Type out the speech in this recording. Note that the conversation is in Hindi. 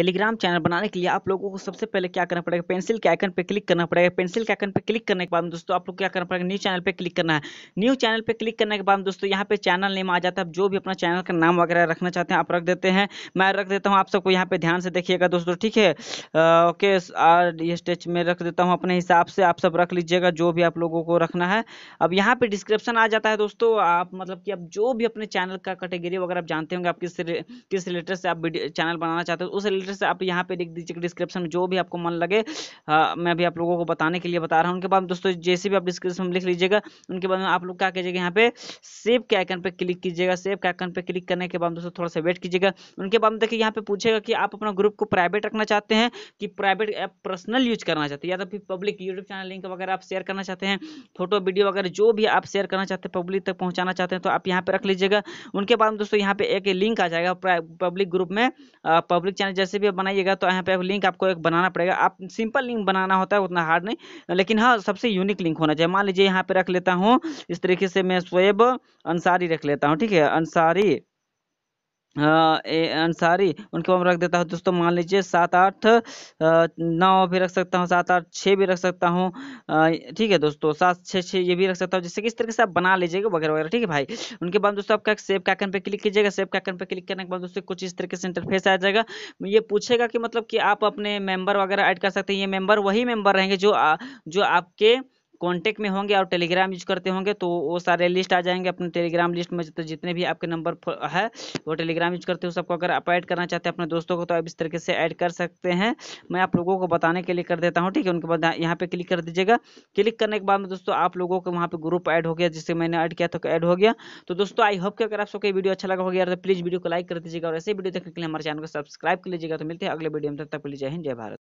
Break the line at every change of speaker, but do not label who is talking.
टेलीग्राम चैनल बनाने के लिए आप लोगों को सबसे पहले क्या करना पड़ेगा पेंसिल के आइकन पे क्लिक करना पड़ेगा पेंसिल के आइकन पे क्लिक करने के बाद दोस्तों आप लोग क्या करना पड़ेगा न्यू चैनल पे क्लिक करना है न्यू चैनल पे क्लिक करने के बाद दोस्तों यहाँ पे चैनल नेम आ जाता है जो भी अपना चैनल का नाम वगैरह रखना चाहते हैं आप रख देते हैं मैं रख देता हूँ आप सबको यहाँ पे ध्यान से देखिएगा दोस्तों ठीक है ओके ये स्टेच में रख देता हूँ अपने हिसाब से आप सब रख लीजिएगा जो भी आप लोगों को रखना है अब यहाँ पे डिस्क्रिप्शन आ जाता है दोस्तों आप मतलब कि अब जो भी अपने चैनल का कैटेगरी वगैरह आप जानते होंगे आप किस किस रिलेटेड से आप चैनल बनाना चाहते हो उस रिलेटेड तरह से आप यहाँ पे देख दीजिए डिस्क्रिप्शन में जो भी आपको मन लगे आ, हाँ, मैं भी आप लोगों को बताने के लिए बता रहा हूँ उनके बाद दोस्तों जैसे भी आप डिस्क्रिप्शन में लिख लीजिएगा उनके बाद में आप लोग क्या कीजिएगा यहाँ पे सेव के आइकन पर क्लिक कीजिएगा सेव के आइकन पर क्लिक करने के बाद दोस्तों थोड़ा सा वेट कीजिएगा उनके बाद में देखिए यहाँ पे पूछेगा कि आप अपना ग्रुप को प्राइवेट रखना चाहते हैं कि प्राइवेट ऐप पर्सनल यूज करना चाहते हैं या तो फिर पब्लिक यूट्यूब चैनल लिंक वगैरह आप शेयर करना चाहते हैं फोटो वीडियो वगैरह जो भी आप शेयर करना चाहते हैं पब्लिक तक पहुँचाना चाहते हैं तो आप यहाँ पे रख लीजिएगा उनके बाद दोस्तों यहाँ पे एक लिंक आ जाएगा पब्लिक ग्रुप में पब्लिक चैनल जैसे भी आप बनाइएगा तो यहाँ पे आप लिंक आपको एक बनाना पड़ेगा आप सिंपल लिंक बनाना होता है उतना हार्ड नहीं लेकिन हाँ सबसे यूनिक लिंक होना चाहिए मान लीजिए यहाँ पे रख लेता हूँ इस तरीके से मैं स्वेब अंसारी रख लेता हूँ ठीक है अंसारी अंसारी उनके हम रख देता हूँ दोस्तों मान लीजिए सात आठ नौ भी रख सकता हूँ सात आठ छः भी रख सकता हूँ ठीक है दोस्तों सात छः छः ये भी रख सकता हूँ जिससे कि इस तरीके से आप बना लीजिएगा वगैरह वगैरह ठीक है भाई उनके बाद दोस्तों आपका सेव का आइकन पे क्लिक कीजिएगा सेव का आइकन पे क्लिक करने के बाद दोस्तों कुछ इस तरीके से इंटरफेस आ जाएगा ये पूछेगा कि मतलब कि आप अपने मेम्बर वगैरह ऐड कर सकते हैं ये मेम्बर वही मेम्बर रहेंगे जो जो आपके कॉन्टेक्ट में होंगे और टेलीग्राम यूज करते होंगे तो वो सारे लिस्ट आ जाएंगे अपने टेलीग्राम लिस्ट में तो जितने भी आपके नंबर है वो टेलीग्राम यूज करते हो सबको अगर आप ऐड करना चाहते हैं अपने दोस्तों को तो आप इस तरीके से ऐड कर सकते हैं मैं आप लोगों को बताने के लिए कर देता हूँ ठीक है उनके बाद यहाँ पे क्लिक कर दीजिएगा क्लिक करने के बाद में दोस्तों आप लोगों को वहाँ पे ग्रुप ऐड हो गया जिससे मैंने ऐड किया तो ऐड हो गया तो दोस्तों आई होप कि अगर आप सबको वीडियो अच्छा लगा हो गया तो प्लीज़ वीडियो को लाइक कर दीजिएगा और ऐसे वीडियो देखने के लिए हमारे चैनल को सब्सक्राइब कर लीजिएगा तो मिलते हैं अगले वीडियो में तब तक लीजिए हिंद जय भारत